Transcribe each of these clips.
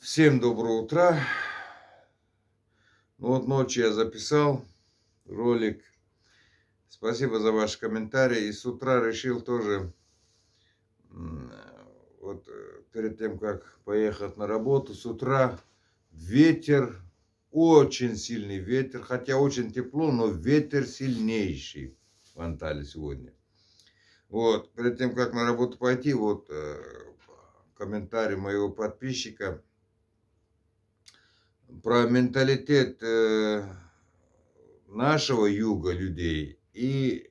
Всем доброе утро. Ну вот ночью я записал ролик. Спасибо за ваши комментарии. И с утра решил тоже, вот э, перед тем, как поехать на работу, с утра ветер, очень сильный ветер, хотя очень тепло, но ветер сильнейший в Анталии сегодня. Вот, перед тем, как на работу пойти, вот э, комментарий моего подписчика – про менталитет э, нашего юга людей и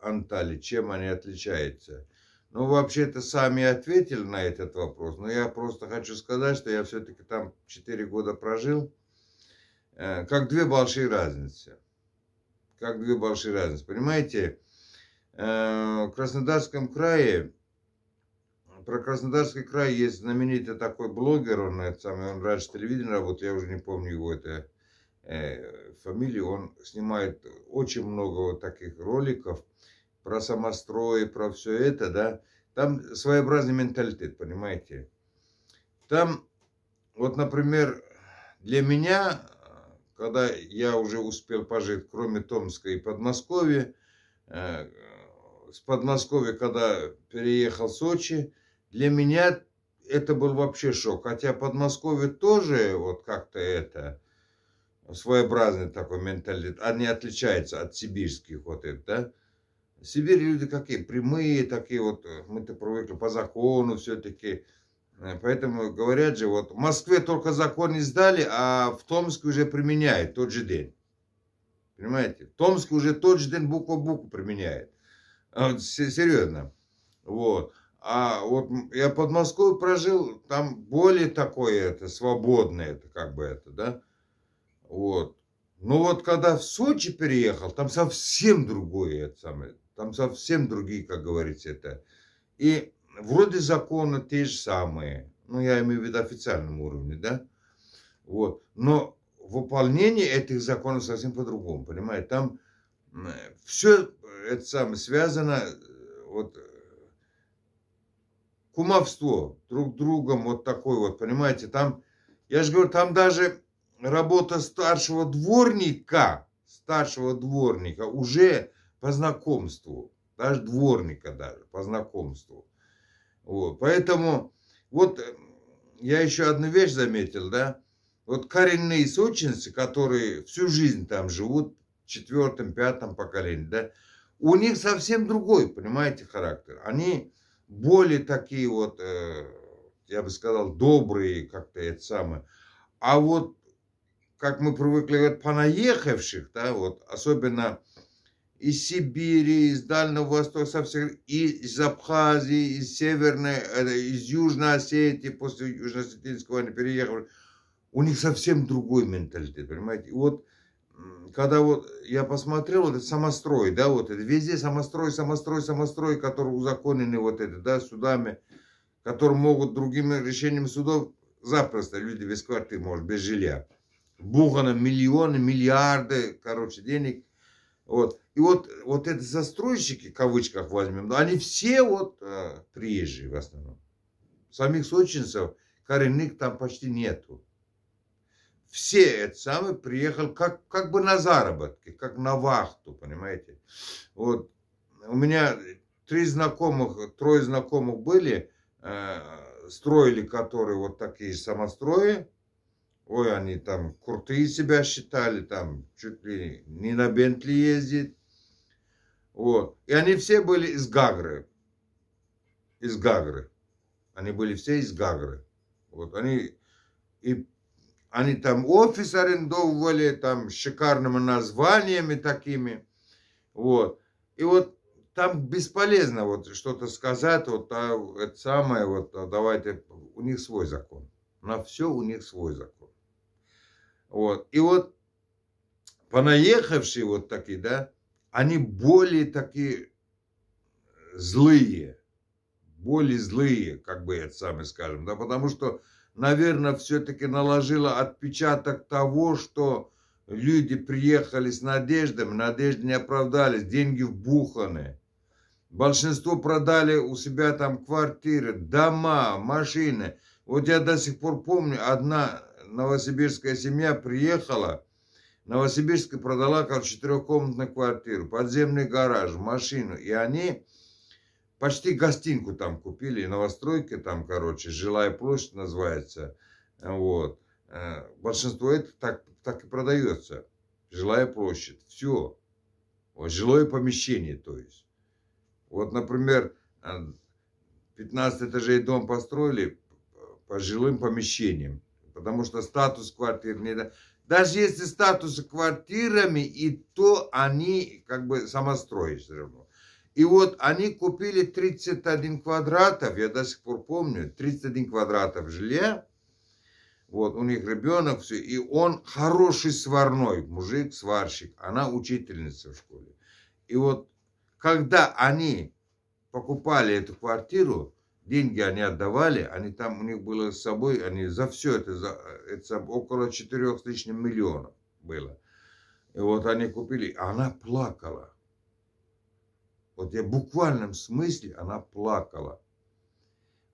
Анталии, чем они отличаются. Ну, вообще-то, сами ответили на этот вопрос, но я просто хочу сказать, что я все-таки там 4 года прожил, э, как две большие разницы. Как две большие разницы. Понимаете, э, в Краснодарском крае про Краснодарский край есть знаменитый такой блогер, он, это самый, он раньше телевидение работал, я уже не помню его это, э, фамилию, он снимает очень много вот таких роликов про самострой, про все это, да. Там своеобразный менталитет, понимаете. Там, вот, например, для меня, когда я уже успел пожить, кроме Томска и Подмосковья, э, с Подмосковья, когда переехал в Сочи, для меня это был вообще шок. Хотя Подмосковье тоже вот как-то это своеобразный такой менталитет. Они отличаются от сибирских вот это, да? В Сибири люди какие? Прямые такие вот, мы-то привыкли по закону все-таки. Поэтому говорят же, вот в Москве только закон не сдали, а в Томске уже применяют тот же день. Понимаете? В Томске уже тот же день буква букву применяет. серьезно. А вот. А вот я под Москвой прожил, там более такое это, свободное это как бы это, да? Вот. Но ну вот когда в Сочи переехал, там совсем другое это самое. Там совсем другие, как говорится, это. И вроде законы те же самые. Ну, я имею в виду официальном уровне, да? Вот. Но выполнение этих законов совсем по-другому, понимаете? Там все это самое связано э, вот кумовство друг другом вот такой вот, понимаете, там, я же говорю, там даже работа старшего дворника, старшего дворника уже по знакомству, даже дворника даже по знакомству. Вот, поэтому вот э, я еще одну вещь заметил, да, вот коренные сочинцы, которые всю жизнь там живут, в четвертом, пятом поколении, да, у них совсем другой, понимаете, характер. Они более такие вот, э, я бы сказал, добрые как-то это самое. А вот как мы привыкли говорить, понаехавших, да, вот, особенно из Сибири, из Дальнего Востока, со всех, и из Абхазии, из Северной, э, из Южной Осетии, после Южно-Осетинской войны переехали, у них совсем другой менталитет, понимаете? И вот когда вот я посмотрел, вот этот самострой, да, вот это, везде самострой, самострой, самострой, которые узаконены вот это, да, судами, которые могут другими решениями судов запросто люди без квартиры, может, без жилья. Бугано миллионы, миллиарды, короче, денег. Вот. И вот, вот эти застройщики, в кавычках возьмем, они все вот э, приезжие в основном. Самих сочинцев коренных там почти нету все это самое приехал как, как бы на заработки, как на вахту, понимаете. Вот у меня три знакомых, трое знакомых были, э, строили которые вот такие самострои. Ой, они там крутые себя считали, там чуть ли не на Бентли ездит. Вот. И они все были из Гагры. Из Гагры. Они были все из Гагры. Вот они и они там офис арендовывали, там шикарными названиями такими. Вот. И вот там бесполезно вот что-то сказать, вот а, это самое, вот а давайте, у них свой закон. На все у них свой закон. Вот. И вот понаехавшие вот такие, да, они более такие злые, более злые, как бы это самое скажем, да, потому что наверное, все-таки наложила отпечаток того, что люди приехали с надеждами, надежды не оправдались, деньги вбуханы. Большинство продали у себя там квартиры, дома, машины. Вот я до сих пор помню, одна новосибирская семья приехала, новосибирская продала, короче, четырехкомнатную квартиру, подземный гараж, машину. И они почти гостинку там купили, новостройки там, короче, жилая площадь называется, вот. Э, большинство это так, так и продается. Жилая площадь, все. Вот, жилое помещение, то есть. Вот, например, 15 э, этажей дом построили по жилым помещениям, потому что статус квартир не... Даже если статусы квартирами, и то они как бы самострой все равно. И вот они купили 31 квадратов, я до сих пор помню, 31 квадратов жилья. Вот, у них ребенок, все, и он хороший сварной, мужик, сварщик, она учительница в школе. И вот, когда они покупали эту квартиру, деньги они отдавали, они там, у них было с собой, они за все это, за, это около 4 с лишним миллионов было. И вот они купили, она плакала вот я в буквальном смысле она плакала.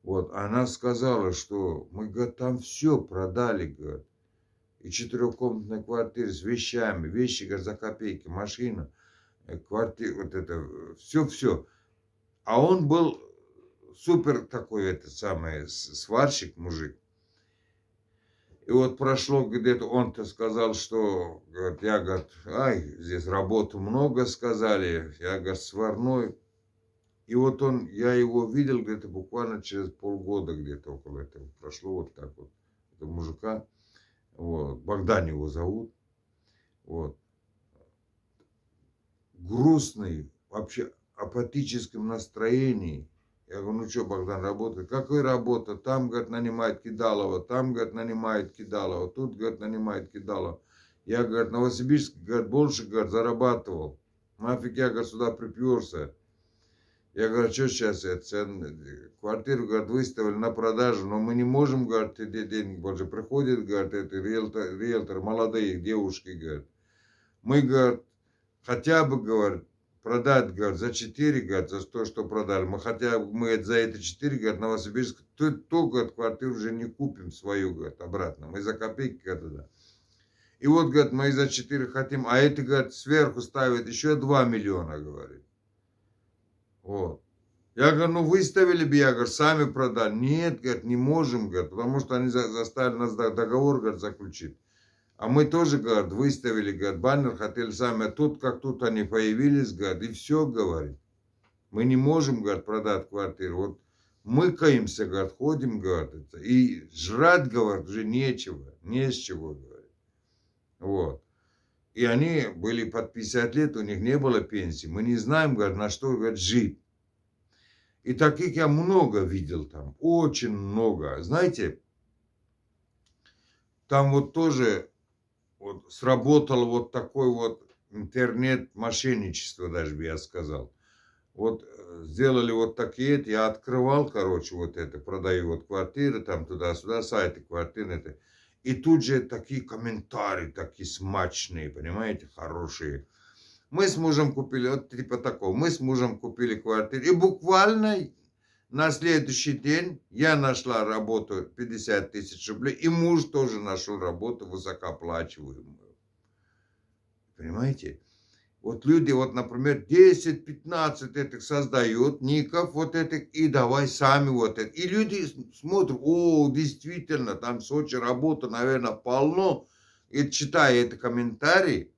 Вот, она сказала, что мы, говорит, там все продали, говорит. И четырехкомнатная квартира с вещами, вещи, говорит, за копейки, машина, э, квартира, вот это, все-все. А он был супер такой, это самый сварщик, мужик. И вот прошло где-то, он-то сказал, что, говорит, я, говорит, ай, здесь работы много, сказали, я, говорит, сварной. И вот он, я его видел где-то буквально через полгода где-то около этого. Прошло вот так вот, это мужика, вот, Богдан его зовут, вот. Грустный, вообще апатическом настроении, я говорю, ну что, Богдан, работает? Какая работа? Там, говорит, нанимает Кидалова, там, говорит, нанимает Кидалова, тут, говорит, нанимает Кидалова. Я, говорит, Новосибирск, говорит, больше, говорит, зарабатывал. Нафиг я, говорит, сюда приперся. Я говорю, «А что сейчас я цен... Квартиру, говорит, выставили на продажу, но мы не можем, говорит, эти деньги больше. Приходит, говорит, это риэлтор, риэлтор молодые девушки, говорит. Мы, говорит, хотя бы, говорит, продать, говорят, за 4, говорят, за то, что продали. Мы хотя мы за это 4, говорят, Новосибирск, то, то говорят, квартиру уже не купим свою, говорят, обратно. Мы за копейки, говорят, да. И вот, говорят, мы за 4 хотим, а это, говорят, сверху ставят еще 2 миллиона, говорит. Вот. Я говорю, ну выставили бы, я говорю, сами продали. Нет, говорит, не можем, говорит, потому что они заставили нас договор, говорит, заключить. А мы тоже, говорят выставили, говорит, баннер хотели сами, а тут как тут они появились, говорит, и все, говорит. Мы не можем, говорит, продать квартиру. Вот мыкаемся, говорит, ходим, говорит, и жрать, говорят уже нечего, не с чего, говорит. Вот. И они были под 50 лет, у них не было пенсии. Мы не знаем, говорит, на что, говорит, жить. И таких я много видел там, очень много. Знаете, там вот тоже вот сработал вот такой вот интернет-мошенничество, даже бы я сказал. Вот э, сделали вот такие, это я открывал, короче, вот это, продаю вот квартиры, там туда-сюда, сайты квартиры, это. И тут же такие комментарии, такие смачные, понимаете, хорошие. Мы с мужем купили, вот типа такого, мы с мужем купили квартиру, и буквально на следующий день я нашла работу 50 тысяч рублей, и муж тоже нашел работу высокооплачиваемую. Понимаете? Вот люди, вот, например, 10-15 этих создают, ников вот этих, и давай сами вот это. И люди смотрят, о, действительно, там в Сочи работа, наверное, полно. И читая это комментарии,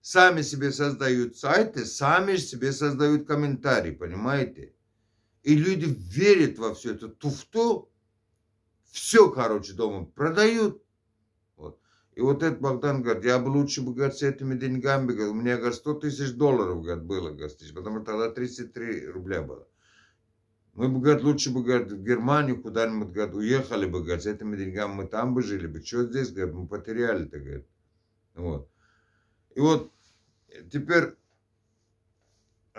сами себе создают сайты, сами себе создают комментарии, понимаете? И люди верят во все эту туфту, все, короче, дома продают. Вот. И вот этот Богдан говорит, я бы лучше бы, говорит, с этими деньгами, говорит, у меня, говорит, 100 тысяч долларов, говорит, было, говорит, потому что тогда 33 рубля было. Мы бы, говорит, лучше бы, говорит, в Германию куда-нибудь, говорит, уехали бы, говорит, с этими деньгами мы там бы жили бы. Что здесь, говорит, мы потеряли-то, говорит. Вот. И вот теперь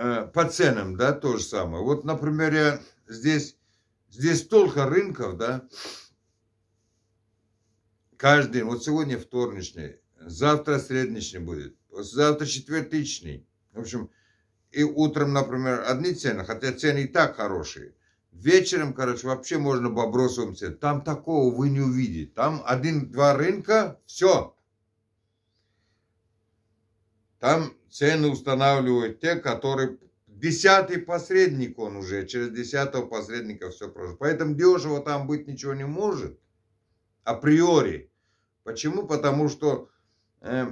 Э, по ценам, да, то же самое. Вот, например, я здесь, здесь столько рынков, да, каждый, вот сегодня вторничный, завтра средничный будет, завтра четвертичный. В общем, и утром, например, одни цены, хотя цены и так хорошие. Вечером, короче, вообще можно бобросовым цену. Там такого вы не увидите. Там один-два рынка, все. Там цены устанавливают те, которые... Десятый посредник он уже, через десятого посредника все прошло. Поэтому дешево там быть ничего не может, априори. Почему? Потому что э,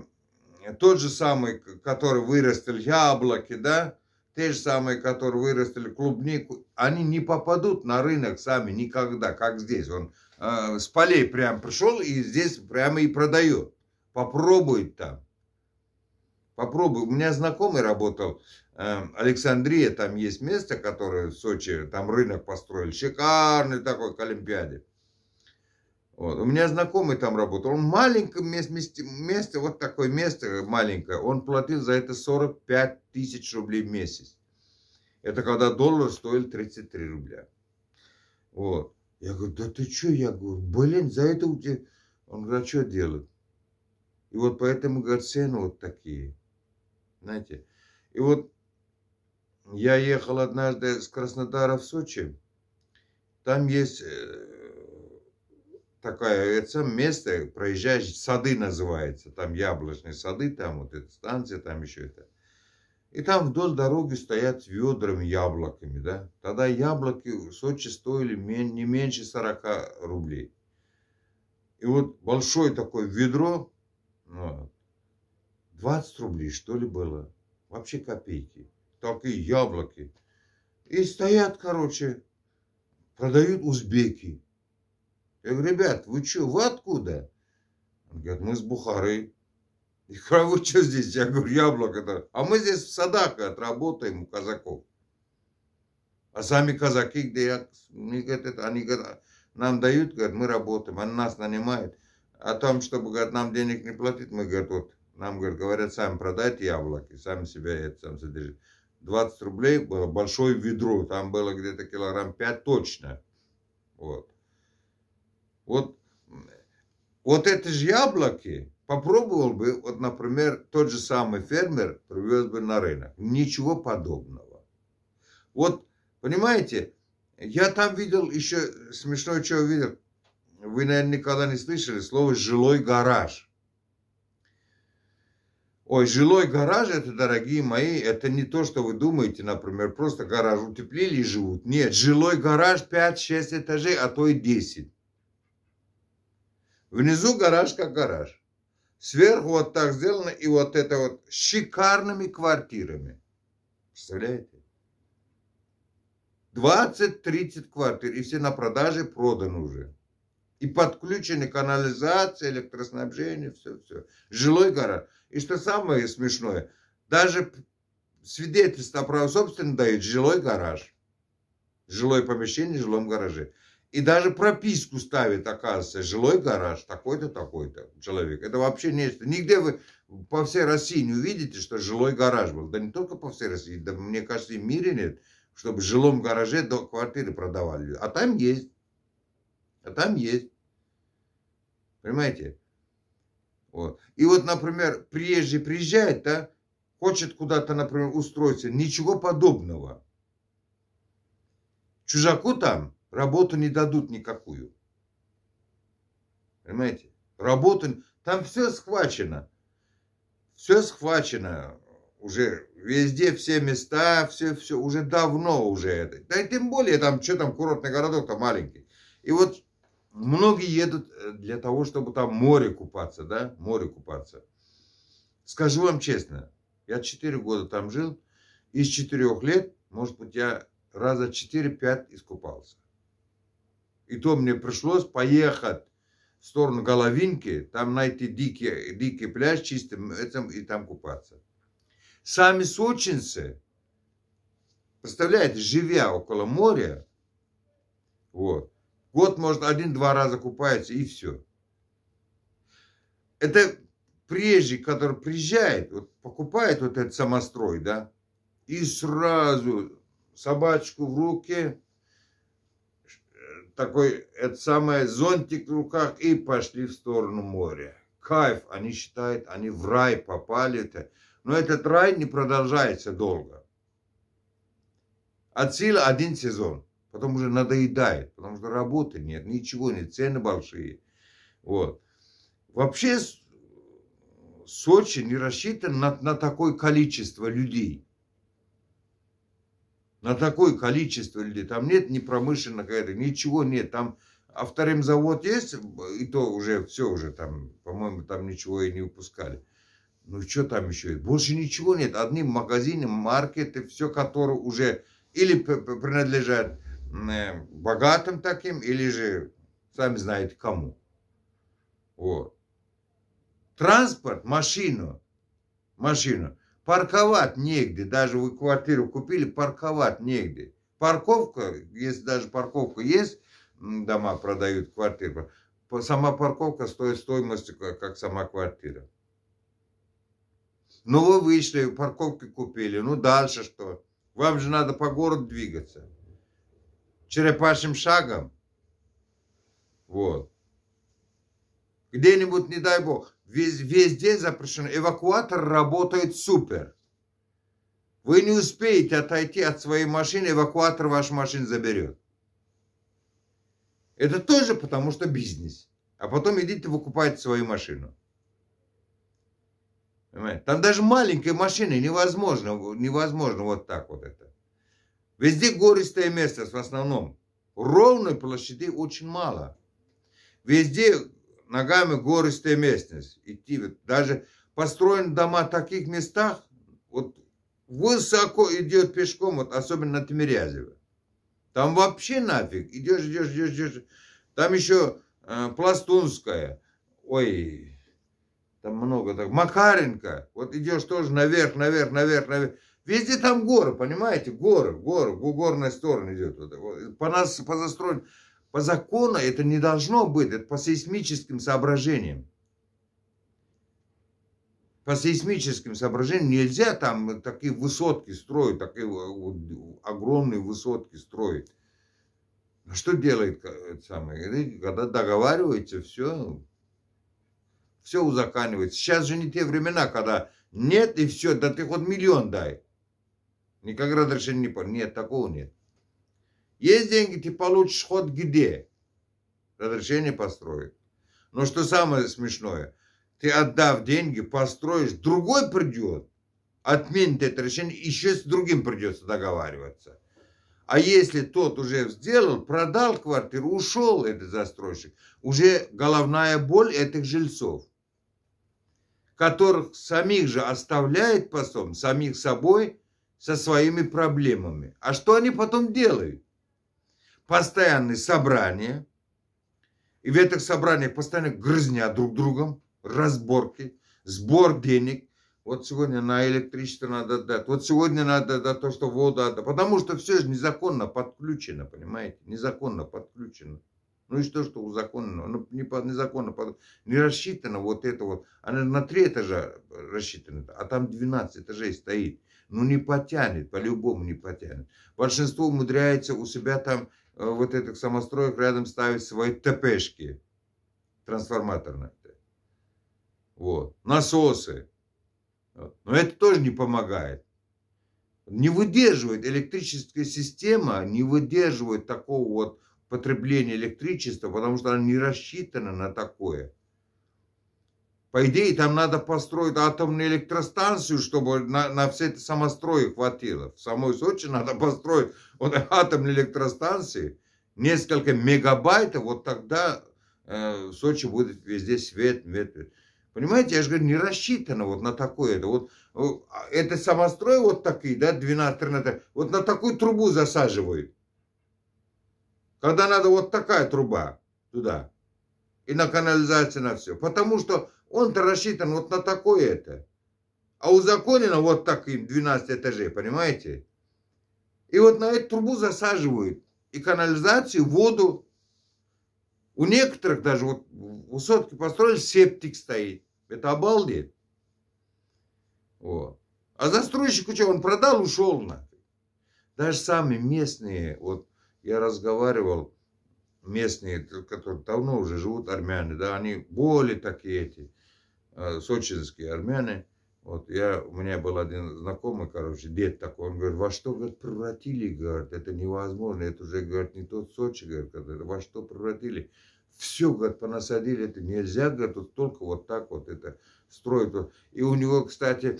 тот же самый, который вырастил яблоки, да, те же самые, которые вырастили клубнику, они не попадут на рынок сами никогда, как здесь. Он э, с полей прям пришел и здесь прямо и продает. Попробует там. Попробуй. У меня знакомый работал, э, Александрия, там есть место, которое в Сочи, там рынок построили, шикарный такой к Олимпиаде. Вот. У меня знакомый там работал, он маленькое место, место, место, вот такое место маленькое, он платил за это 45 тысяч рублей в месяц. Это когда доллар стоил 33 рубля. Вот. Я говорю, да ты что? Я говорю, блин, за это у тебя... Он говорит, а что делать? И вот поэтому, говорит, цены вот такие знаете. И вот я ехал однажды с Краснодара в Сочи. Там есть э, такое это место, проезжаешь, сады называется. Там яблочные сады, там вот эта станция, там еще это. И там вдоль дороги стоят ведрами яблоками, да. Тогда яблоки в Сочи стоили не меньше 40 рублей. И вот большое такое ведро, ну, 20 рублей, что ли, было. Вообще копейки. так и яблоки. И стоят, короче, продают узбеки. Я говорю, ребят, вы что, вы откуда? Он говорит, мы с Бухары. Я говорю, а вы что здесь? Я говорю, яблоко-то. А мы здесь в садах отработаем у казаков. А сами казаки, где я, мне говорят, они говорят, нам дают, говорят, мы работаем, они нас нанимают. А там, чтобы, говорят, нам денег не платить, мы, говорят, вот нам говорят, говорят, сами продайте яблоки, сами себя это сам содержите. 20 рублей было большое ведро, там было где-то килограмм 5 точно. Вот. Вот, вот это же яблоки попробовал бы, вот, например, тот же самый фермер привез бы на рынок. Ничего подобного. Вот, понимаете, я там видел еще, смешное, что видел, вы, наверное, никогда не слышали слово «жилой гараж». Ой, жилой гараж, это, дорогие мои, это не то, что вы думаете, например, просто гараж утеплили и живут. Нет, жилой гараж 5-6 этажей, а то и 10. Внизу гараж как гараж. Сверху вот так сделано, и вот это вот с шикарными квартирами. Представляете? 20-30 квартир, и все на продаже проданы уже. И подключены канализация, электроснабжение, все-все. Жилой город. И что самое смешное, даже свидетельство о праве собственности дают жилой гараж. Жилое помещение в жилом гараже. И даже прописку ставит, оказывается, жилой гараж, такой-то, такой-то человек. Это вообще нечто. Нигде вы по всей России не увидите, что жилой гараж был. Да не только по всей России, да мне кажется, и в мире нет, чтобы в жилом гараже до квартиры продавали. А там есть. А там есть. Понимаете? Вот. И вот, например, приезжий приезжает, да, хочет куда-то, например, устроиться. Ничего подобного. Чужаку там работу не дадут никакую. Понимаете? Работу... Там все схвачено. Все схвачено. Уже везде все места, все, все. Уже давно уже это. Да и тем более там, что там, курортный городок-то маленький. И вот Многие едут э, для того, чтобы там море купаться, да, море купаться. Скажу вам честно, я 4 года там жил, из 4 лет, может быть, я раза 4-5 искупался. И то мне пришлось поехать в сторону Головинки, там найти дикий, дикий пляж чистым этим и там купаться. Сами сочинцы, представляете, живя около моря, вот, Год, может, один-два раза купается, и все. Это приезжий, который приезжает, вот покупает вот этот самострой, да, и сразу собачку в руки, такой, это самое, зонтик в руках, и пошли в сторону моря. Кайф, они считают, они в рай попали-то. Но этот рай не продолжается долго. От силы один сезон. Потом уже надоедает, потому что работы нет, ничего нет, цены большие. Вот. Вообще Сочи не рассчитан на, на такое количество людей. На такое количество людей. Там нет ни промышленных, ничего нет. Там авторемзавод есть, и то уже все уже там, по-моему, там ничего и не выпускали. Ну, что там еще? Больше ничего нет. Одни магазины, маркеты, все, которые уже или принадлежат Э, богатым таким или же, сами знаете, кому. Вот. Транспорт, машину, машину. Парковать негде, даже вы квартиру купили, парковать негде. Парковка, если даже парковка есть, дома продают квартиры, сама парковка стоит стоимостью, как сама квартира. Ну, вы вышли, парковки купили, ну, дальше что? Вам же надо по городу двигаться. Черепашьим шагом. Вот. Где-нибудь, не дай бог, весь весь день запрещено. Эвакуатор работает супер. Вы не успеете отойти от своей машины, эвакуатор ваш машин заберет. Это тоже потому, что бизнес. А потом идите выкупать свою машину. Понимаете? Там даже маленькой машины невозможно, невозможно вот так вот это. Везде гористое место, в основном. Ровной площади очень мало. Везде ногами гористая местность. Идти даже построены дома в таких местах, вот высоко идет пешком, вот особенно на Тимирязево. Там вообще нафиг. Идешь, идешь, идешь, идешь. Там еще э, Пластунская. Ой, там много так. Макаренко. Вот идешь тоже наверх, наверх, наверх, наверх. Везде там горы, понимаете? Горы, горы, горная сторона идет. По нас, по застройке, по закону это не должно быть, это по сейсмическим соображениям. По сейсмическим соображениям нельзя там такие высотки строить, такие огромные высотки строить. А что делает самое? Когда договаривается, все, все узаканивается. Сейчас же не те времена, когда нет и все, да ты хоть миллион дай. Никогда разрешения не получишь. Нет, такого нет. Есть деньги, ты получишь ход где. Разрешение построить. Но что самое смешное, ты отдав деньги, построишь, другой придет, отменит это решение, еще с другим придется договариваться. А если тот уже сделал, продал квартиру, ушел этот застройщик, уже головная боль этих жильцов, которых самих же оставляет потом, самих собой со своими проблемами. А что они потом делают? Постоянные собрания. И в этих собраниях постоянно грызня друг другом, разборки, сбор денег. Вот сегодня на электричество надо дать, вот сегодня надо отдать то, что воду отдать. Потому что все же незаконно подключено, понимаете? Незаконно подключено. Ну и что, что узаконено? Ну, не по, незаконно, по, не рассчитано вот это вот. Она на три этажа рассчитано, а там 12 этажей стоит ну не потянет, по-любому не потянет. Большинство умудряется у себя там э, вот этих самостроек рядом ставить свои ТПшки трансформаторные. Вот. Насосы. Но это тоже не помогает. Не выдерживает электрическая система, не выдерживает такого вот потребления электричества, потому что она не рассчитана на такое. По идее, там надо построить атомную электростанцию, чтобы на, на все это самострои хватило. В самой Сочи надо построить вот атомные электростанции, несколько мегабайтов, вот тогда э, в Сочи будет везде свет, свет, свет. Понимаете, я же говорю, не рассчитано вот на такое. Это вот э, это самострой вот такие, да, 12 13 вот на такую трубу засаживают. Когда надо вот такая труба туда. И на канализацию, на все. Потому что он-то рассчитан вот на такое это. А узаконено вот так и 12 этажей, понимаете? И вот на эту трубу засаживают и канализацию, и воду. У некоторых даже вот высотки построили, септик стоит. Это обалдеть. Вот. А застройщику что, он продал, ушел на. Даже сами местные, вот я разговаривал, местные, которые давно уже живут армяне, да, они более такие эти. Э, сочинские армяне. Вот я, у меня был один знакомый, короче, дед такой, он говорит, во что, говорит, превратили, говорит, это невозможно, это уже, говорит, не тот Сочи, говорит, во что превратили. Все, говорит, понасадили, это нельзя, говорит, вот только вот так вот это строят, И у него, кстати,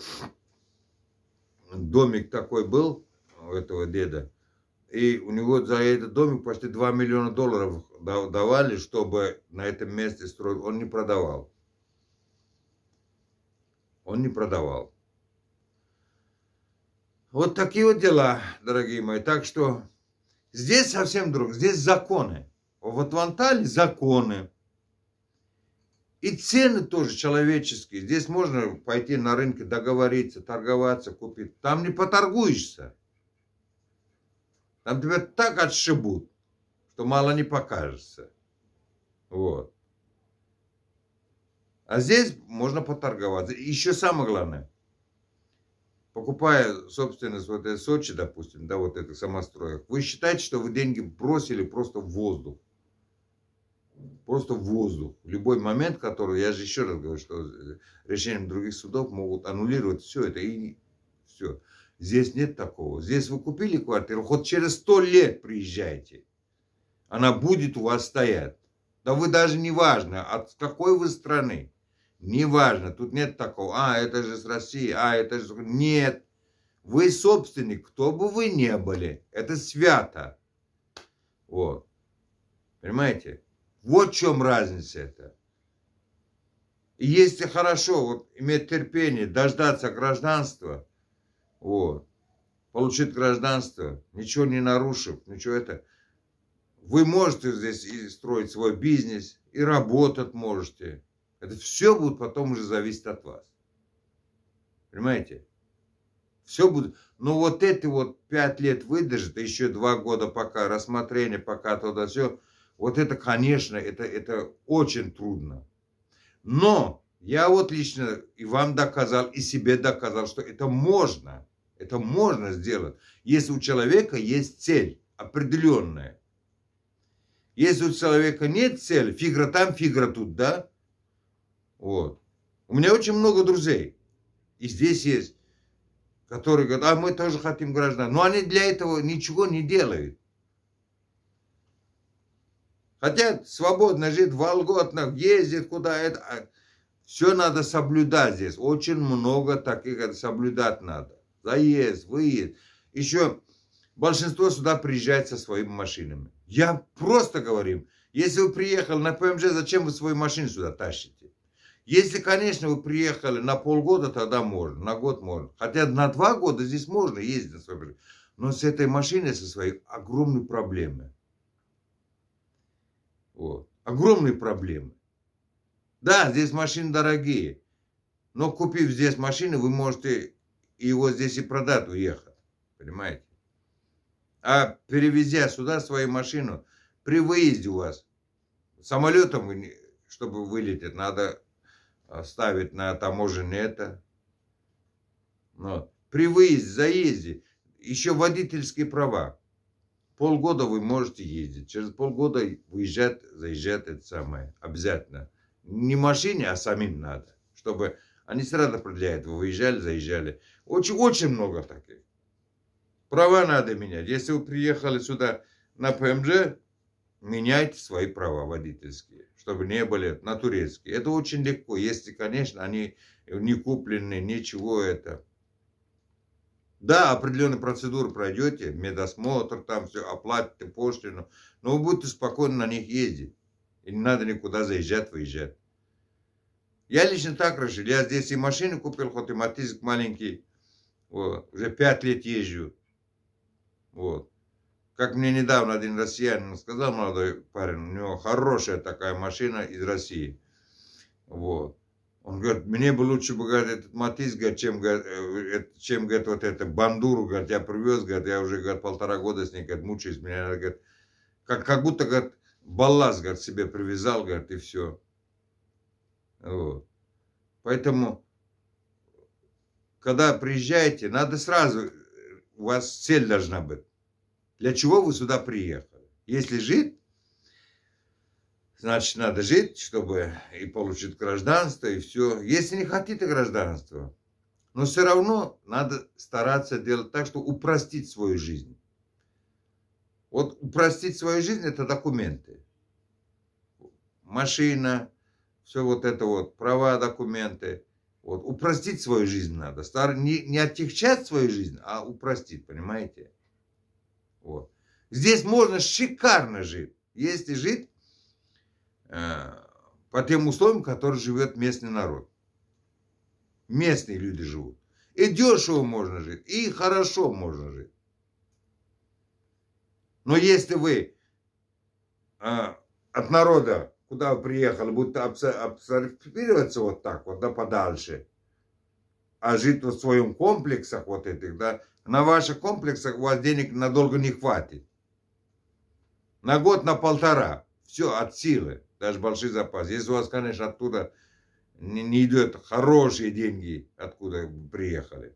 домик такой был, у этого деда, и у него за этот домик почти 2 миллиона долларов давали, чтобы на этом месте строить, он не продавал он не продавал. Вот такие вот дела, дорогие мои. Так что здесь совсем друг, здесь законы. Вот в Анталии законы. И цены тоже человеческие. Здесь можно пойти на рынке, договориться, торговаться, купить. Там не поторгуешься. Там тебя так отшибут, что мало не покажется. Вот. А здесь можно поторговаться. Еще самое главное, покупая собственность в этой Сочи, допустим, да, вот этих самостроях, вы считаете, что вы деньги бросили просто в воздух. Просто в воздух. любой момент, который, я же еще раз говорю, что э, решением других судов могут аннулировать все это и все. Здесь нет такого. Здесь вы купили квартиру, хоть через сто лет приезжайте. Она будет у вас стоять. Да вы даже не важно, от какой вы страны. Неважно, тут нет такого, а, это же с России, а, это же... Нет, вы собственник, кто бы вы ни были, это свято. Вот. Понимаете? Вот в чем разница это. если хорошо вот, иметь терпение, дождаться гражданства, вот, получить гражданство, ничего не нарушив, ничего это, вы можете здесь и строить свой бизнес, и работать можете. Это все будет потом уже зависеть от вас. Понимаете? Все будет. Но ну, вот эти вот пять лет выдержит, еще два года пока рассмотрение, пока туда все. Вот это, конечно, это, это очень трудно. Но я вот лично и вам доказал, и себе доказал, что это можно. Это можно сделать, если у человека есть цель определенная. Если у человека нет цели, фигра там, фигра тут, да? Вот. У меня очень много друзей. И здесь есть, которые говорят, а мы тоже хотим граждан. Но они для этого ничего не делают. Хотят свободно жить, вольготно ездит куда это. А Все надо соблюдать здесь. Очень много таких соблюдать надо. Заезд, выезд. Еще большинство сюда приезжает со своими машинами. Я просто говорю, если вы приехали на ПМЖ, зачем вы свою машину сюда тащите? Если, конечно, вы приехали на полгода, тогда можно, на год можно. Хотя на два года здесь можно ездить, особенно. но с этой машиной, со своей, огромные проблемы. Вот. Огромные проблемы. Да, здесь машины дорогие, но купив здесь машину, вы можете его здесь и продать, уехать. Понимаете? А перевезя сюда свою машину, при выезде у вас самолетом, чтобы вылететь, надо ставить на таможенное это. но ну, При выезде, заезде еще водительские права. Полгода вы можете ездить. Через полгода выезжать, заезжать это самое. Обязательно. Не машине, а самим надо. Чтобы они сразу определяют. Вы выезжали, заезжали. Очень, очень много таких. Права надо менять. Если вы приехали сюда на ПМЖ, менять свои права водительские, чтобы не были на турецкие. Это очень легко, если, конечно, они не куплены, ничего это. Да, определенные процедуры пройдете, медосмотр там все, оплатите пошлину, но вы будете спокойно на них ездить. И не надо никуда заезжать, выезжать. Я лично так решил. Я здесь и машину купил, хоть и матизик маленький. Вот. Уже пять лет езжу. Вот. Как мне недавно один россиянин сказал, молодой парень, у него хорошая такая машина из России. Вот. Он говорит, мне бы лучше бы, говорит, этот Матис, говорит, чем, говорит, э, чем, говорит, вот это бандуру, говорит, я привез, говорит, я уже, говорит, полтора года с ней, говорит, мучаюсь, меня, говорит, как, как будто, говорит, балласт, говорит, себе привязал, говорит, и все. Вот. Поэтому, когда приезжаете, надо сразу, у вас цель должна быть. Для чего вы сюда приехали? Если жить, значит, надо жить, чтобы и получить гражданство, и все. Если не хотите гражданства, но все равно надо стараться делать так, чтобы упростить свою жизнь. Вот упростить свою жизнь – это документы. Машина, все вот это вот, права, документы. Вот упростить свою жизнь надо. Не, не отягчать свою жизнь, а упростить, понимаете? О. Здесь можно шикарно жить, если жить э, по тем условиям, которые живет местный народ. Местные люди живут. И дешево можно жить, и хорошо можно жить. Но если вы э, от народа, куда вы приехали, будете абсорбироваться вот так вот, да подальше – а жить в своем комплексах вот этих, да, на ваших комплексах у вас денег надолго не хватит. На год, на полтора. Все от силы, даже большие запасы. Если у вас, конечно, оттуда не, не идет хорошие деньги, откуда приехали.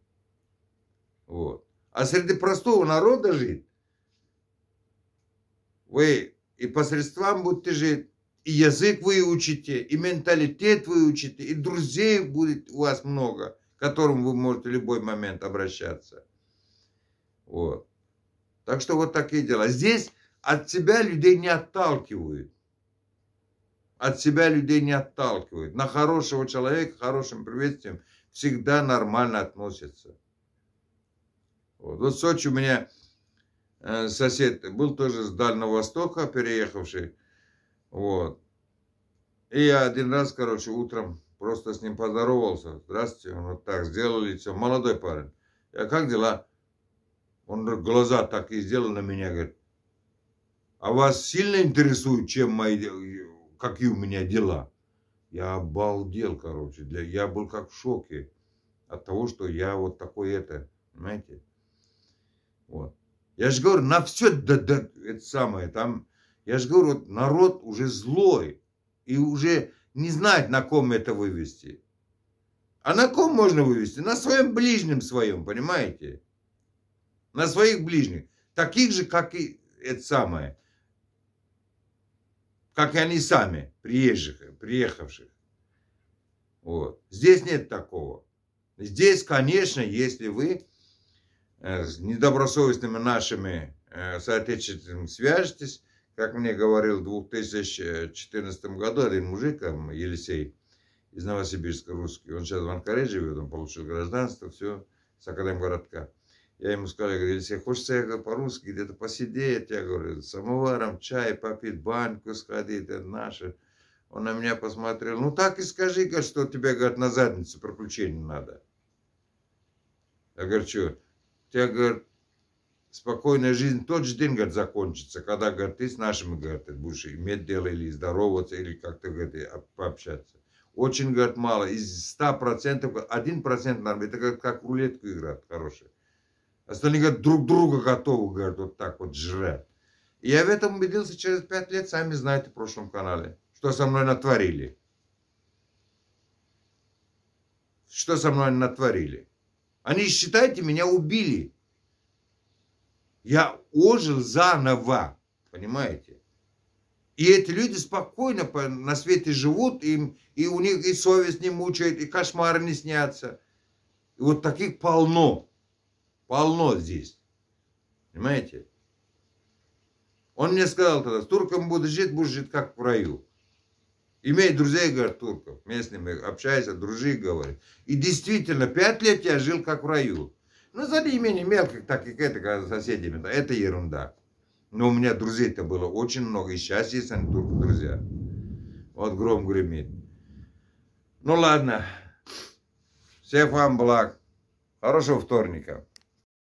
Вот. А среди простого народа жить, вы и по будете жить, и язык выучите, и менталитет выучите, и друзей будет у вас много – к которому вы можете в любой момент обращаться. Вот. Так что вот такие дела. Здесь от себя людей не отталкивают. От себя людей не отталкивают. На хорошего человека хорошим приветствием всегда нормально относятся. Вот, вот в Сочи у меня э, сосед был тоже с Дальнего Востока переехавший. Вот. И я один раз, короче, утром Просто с ним поздоровался. Здравствуйте. Он вот так сделали, все. Молодой парень. Я, как дела? Он глаза так и сделал на меня, говорит. А вас сильно интересует, чем мои, какие у меня дела? Я обалдел, короче. Для, я был как в шоке от того, что я вот такой это, понимаете? Вот. Я же говорю, на все да, да, это самое, там, я же говорю, вот народ уже злой. И уже не знать, на ком это вывести. А на ком можно вывести? На своем ближнем своем, понимаете? На своих ближних. Таких же, как и это самое. Как и они сами, приезжих, приехавших. Вот. Здесь нет такого. Здесь, конечно, если вы э, с недобросовестными нашими э, соотечественниками свяжетесь, как мне говорил в 2014 году один мужик, Елисей, из Новосибирска русский, он сейчас в Анкаре живет, он получил гражданство, все, с городка. Я ему сказал, я говорю, Елисей, хочется я по-русски где-то посидеть, я говорю, с самоваром чай попить, баньку сходить, это наше. Он на меня посмотрел, ну так и скажи, говорит, что тебе, говорит, на задницу приключений надо. Я говорю, что? Тебя, говорит, спокойная жизнь тот же день, говорит, закончится, когда, говорит, ты с нашими, говорит, будешь иметь дело или здороваться, или как-то, говорит, пообщаться. Очень, говорит, мало. Из 100%, 1% нормально. Это как, как рулетку играют хорошие. Остальные, говорят, друг друга готовы, говорят, вот так вот жрать. И я в этом убедился через 5 лет, сами знаете, в прошлом канале, что со мной натворили. Что со мной натворили. Они, считайте, меня убили. Я ожил заново, понимаете? И эти люди спокойно на свете живут, им, и у них и совесть не мучает, и кошмары не снятся. И вот таких полно, полно здесь, понимаете? Он мне сказал тогда, с турком будешь жить, будешь жить как в раю. Имей друзей, говорит, турков, местными, общайся, дружи, говорит. И действительно, пять лет я жил как в раю. Назови ну, имени мелких, так и это, как соседями. Это ерунда. Но у меня друзей-то было очень много. И сейчас есть они только друзья. Вот гром гремит. Ну ладно. Всех вам благ. Хорошего вторника.